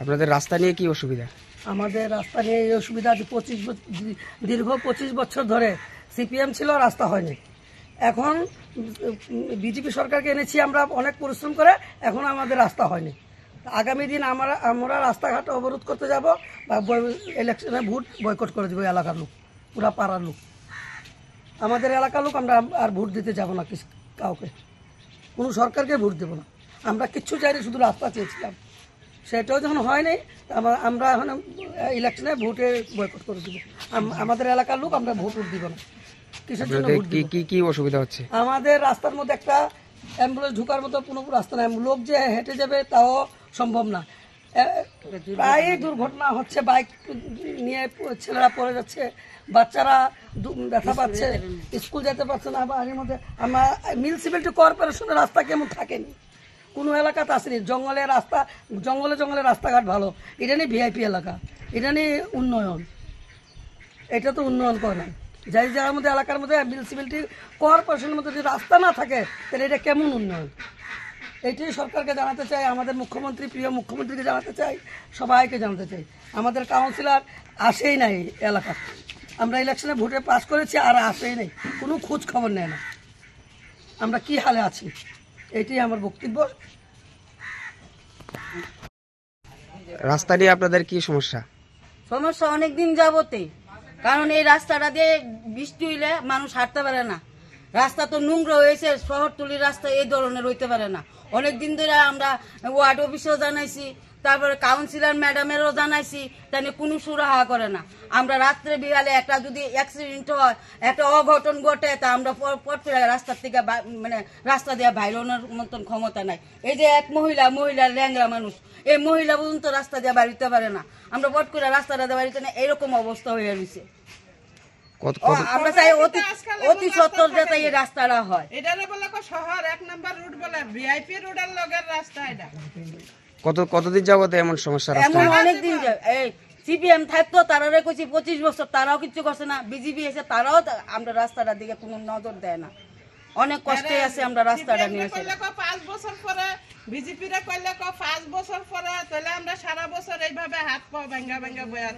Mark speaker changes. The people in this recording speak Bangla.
Speaker 1: আপনাদের রাস্তা নিয়ে কি অসুবিধা
Speaker 2: আমাদের রাস্তা নিয়ে এই অসুবিধা পঁচিশ দীর্ঘ পঁচিশ বছর ধরে সিপিএম ছিল রাস্তা হয়নি এখন বিজেপি সরকারকে এনেছি আমরা অনেক পরিশ্রম করে এখন আমাদের রাস্তা হয়নি আগামী দিন আমরা আমরা রাস্তাঘাট অবরোধ করতে যাব বা ইলেকশনে ভোট বয়কট করে দেবো এলাকার লোক পুরা পাড়ার লোক আমাদের এলাকার লোক আমরা আর ভোট দিতে যাব না কাউকে কোনো সরকারকে ভোট দেব না আমরা কিচ্ছু চাইনি শুধু রাস্তা চেয়েছিলাম সেটাও যখন হয় নাই আমরা এখন ইলেকশনে ভোটে বয়কট করে দিব আমাদের এলাকার লোক আমরা ভোট উঠ দিব না
Speaker 1: কি কি অসুবিধা হচ্ছে
Speaker 2: আমাদের রাস্তার মধ্যে একটা অ্যাম্বুলেন্স ঢুকার মতো কোনো রাস্তা নাই লোক যে হেঁটে যাবে তাও সম্ভব না প্রায় দুর্ঘটনা হচ্ছে বাইক নিয়ে ছেলেরা পড়ে যাচ্ছে বাচ্চারা ব্যথা পাচ্ছে স্কুল যেতে পারছে না বাড়ির মধ্যে আমার মিউনিসিপ্যালিটি কর্পোরেশনের রাস্তা কেমন থাকেনি কোনো এলাকাতে আসেনি জঙ্গলে রাস্তা জঙ্গলে জঙ্গলে রাস্তাঘাট ভালো এটা নিয়ে ভিআইপি এলাকা এটা নিয়ে উন্নয়ন এটা তো উন্নয়ন করে যাই যার মধ্যে এলাকার মধ্যে মিউনিসিপ্যালিটি কর্পোরেশনের মধ্যে যদি রাস্তা না থাকে তাহলে এটা কেমন উন্নয়ন এটাই সরকারকে জানাতে চাই আমাদের মুখ্যমন্ত্রী প্রিয় মুখ্যমন্ত্রীকে জানাতে চাই সবাইকে জানাতে চাই আমাদের কাউন্সিলর আসেই নাই এলাকা আমরা ইলেকশনে ভোটে পাস করেছি আর আসেই নেই কোনো খোঁজ খবর নেয় না আমরা কি হালে আছি এটাই আমার বক্তব্য
Speaker 1: রাস্তা নিয়ে আপনাদের কি সমস্যা সমস্যা অনেক দিন যাবতে কারণ এই রাস্তাটা দিয়ে বৃষ্টি হইলে মানুষ হাঁটতে পারে না রাস্তা তো নোংরা হয়েছে শহরতলির রাস্তা এই ধরনের হইতে পারে না অনেক দিন ধরে আমরা ওয়ার্ড অফিসেও জানাইছি তারপরে কাউন্সিলর ম্যাডামেরও জানাইছি তাহলে কোনো সুরাহা করে না আমরা রাত্রে বিহালে একটা যদি অ্যাক্সিডেন্ট হয় একটা অঘটন ঘটে তা আমরা রাস্তার থেকে মানে রাস্তা দিয়ে বাইরনোর মতন ক্ষমতা নাই এই যে এক মহিলা মহিলা ল্যাংরা মানুষ এই মহিলা পর্যন্ত রাস্তা দিয়ে বাড়িতে পারে না আমরা পট করে রাস্তাটা দিয়ে বাড়িতে না এরকম অবস্থা হয়ে গেছে আমরা অতি রাস্তাটা হয় এটা শহর এক রুট বলে ভিআইপি রাস্তা এটা কত কতদিন যাবতে এমন সমস্যা এমন অনেক দিন এই সিপিএম থাকতো তারা কইছি পঁচিশ বছর তারাও কিছু করছে না বিজেপি এসে তারাও আমরা রাস্তাটার দিকে কোনো নজর দেয় না অনেক কষ্টে হ্যাঁ, আছে আমরা রাস্তাটা নিয়ে
Speaker 2: পাঁচ বছর পরে
Speaker 1: বিজেপি রে কইলে
Speaker 2: ক পাঁচ বছর পরে তাহলে আমরা সারা বছর এইভাবে হাত পা ভেঙ্গা ভাঙ্গা বয়া